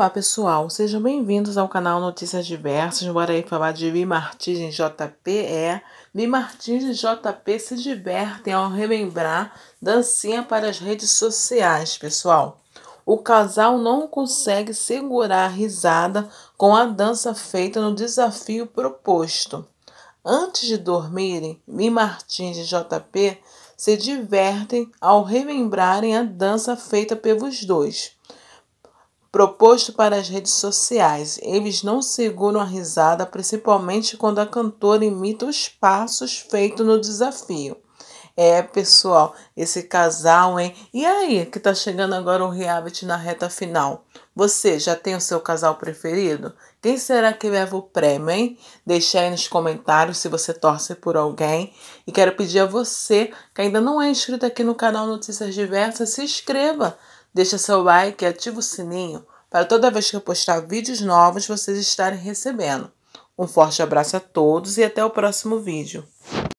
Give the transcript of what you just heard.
Olá pessoal, sejam bem-vindos ao canal Notícias Diversas. Bora aí falar de Vi Martins em JP. É, Vi Martins e JP se divertem ao relembrar dancinha para as redes sociais, pessoal. O casal não consegue segurar a risada com a dança feita no desafio proposto. Antes de dormirem, Mi Martins e JP se divertem ao relembrarem a dança feita pelos dois proposto para as redes sociais. Eles não seguram a risada, principalmente quando a cantora imita os passos feitos no desafio. É, pessoal, esse casal, hein? E aí, que tá chegando agora o reality na reta final. Você já tem o seu casal preferido? Quem será que leva o prêmio, hein? Deixe aí nos comentários se você torce por alguém. E quero pedir a você que ainda não é inscrito aqui no canal Notícias Diversas, se inscreva. Deixe seu like e ative o sininho para toda vez que eu postar vídeos novos vocês estarem recebendo. Um forte abraço a todos e até o próximo vídeo.